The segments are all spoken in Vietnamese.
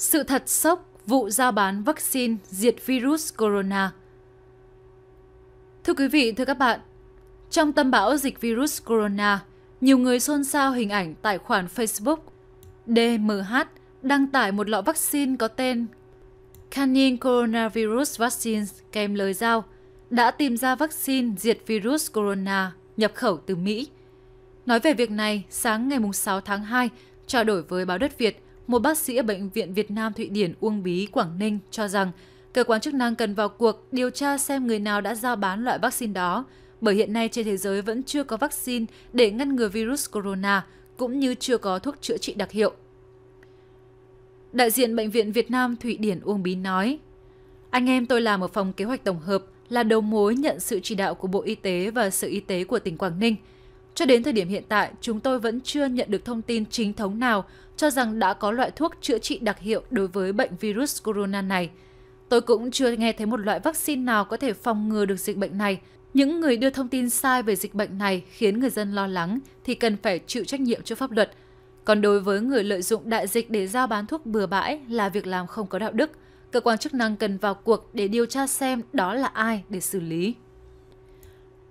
Sự thật sốc vụ giao bán vaccine diệt virus corona. Thưa quý vị, thưa các bạn, trong tâm bão dịch virus corona, nhiều người xôn xao hình ảnh tài khoản Facebook DMH đăng tải một lọ vaccine có tên Canine Coronavirus Vaccine kèm lời giao đã tìm ra vaccine diệt virus corona nhập khẩu từ Mỹ. Nói về việc này, sáng ngày 6 tháng 2, trao đổi với báo đất Việt – một bác sĩ ở Bệnh viện Việt Nam Thụy Điển Uông Bí, Quảng Ninh cho rằng cơ quan chức năng cần vào cuộc điều tra xem người nào đã giao bán loại vaccine đó, bởi hiện nay trên thế giới vẫn chưa có vaccine để ngăn ngừa virus corona, cũng như chưa có thuốc chữa trị đặc hiệu. Đại diện Bệnh viện Việt Nam Thụy Điển Uông Bí nói, Anh em tôi làm ở phòng kế hoạch tổng hợp, là đầu mối nhận sự chỉ đạo của Bộ Y tế và Sở Y tế của tỉnh Quảng Ninh – cho đến thời điểm hiện tại, chúng tôi vẫn chưa nhận được thông tin chính thống nào cho rằng đã có loại thuốc chữa trị đặc hiệu đối với bệnh virus corona này. Tôi cũng chưa nghe thấy một loại vaccine nào có thể phòng ngừa được dịch bệnh này. Những người đưa thông tin sai về dịch bệnh này khiến người dân lo lắng thì cần phải chịu trách nhiệm trước pháp luật. Còn đối với người lợi dụng đại dịch để giao bán thuốc bừa bãi là việc làm không có đạo đức, cơ quan chức năng cần vào cuộc để điều tra xem đó là ai để xử lý.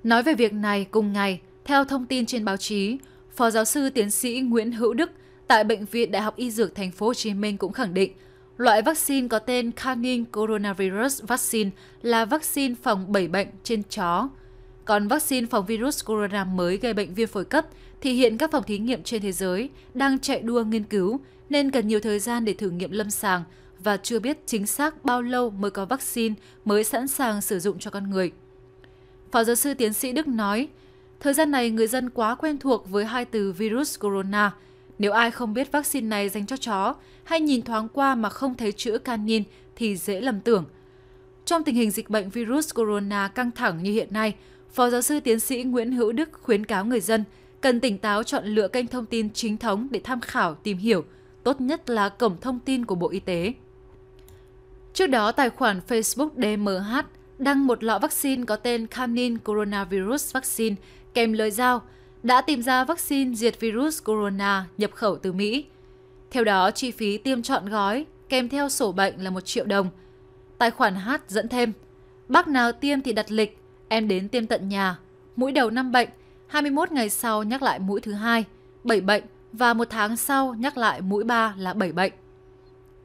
Nói về việc này, cùng ngày, theo thông tin trên báo chí, Phó giáo sư tiến sĩ Nguyễn Hữu Đức tại Bệnh viện Đại học Y Dược Thành phố Hồ Chí Minh cũng khẳng định, loại vaccine có tên canine Coronavirus Vaccine là vaccine phòng 7 bệnh trên chó. Còn vaccine phòng virus corona mới gây bệnh viêm phổi cấp thì hiện các phòng thí nghiệm trên thế giới đang chạy đua nghiên cứu nên cần nhiều thời gian để thử nghiệm lâm sàng và chưa biết chính xác bao lâu mới có vaccine mới sẵn sàng sử dụng cho con người. Phó giáo sư tiến sĩ Đức nói, Thời gian này, người dân quá quen thuộc với hai từ virus corona. Nếu ai không biết vaccine này dành cho chó, hay nhìn thoáng qua mà không thấy chữ canin thì dễ lầm tưởng. Trong tình hình dịch bệnh virus corona căng thẳng như hiện nay, Phó giáo sư tiến sĩ Nguyễn Hữu Đức khuyến cáo người dân cần tỉnh táo chọn lựa kênh thông tin chính thống để tham khảo, tìm hiểu, tốt nhất là cổng thông tin của Bộ Y tế. Trước đó, tài khoản Facebook DMH đăng một lọ vaccine có tên canin Coronavirus Vaccine kèm lời giao đã tìm ra vaccine diệt virus corona nhập khẩu từ Mỹ. Theo đó, chi phí tiêm chọn gói kèm theo sổ bệnh là 1 triệu đồng. Tài khoản H dẫn thêm, bác nào tiêm thì đặt lịch, em đến tiêm tận nhà. Mũi đầu năm bệnh, 21 ngày sau nhắc lại mũi thứ hai, 7 bệnh và một tháng sau nhắc lại mũi 3 là 7 bệnh.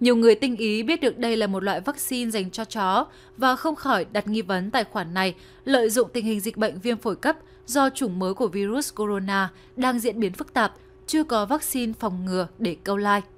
Nhiều người tinh ý biết được đây là một loại vaccine dành cho chó và không khỏi đặt nghi vấn tài khoản này lợi dụng tình hình dịch bệnh viêm phổi cấp – do chủng mới của virus corona đang diễn biến phức tạp, chưa có vaccine phòng ngừa để câu lai.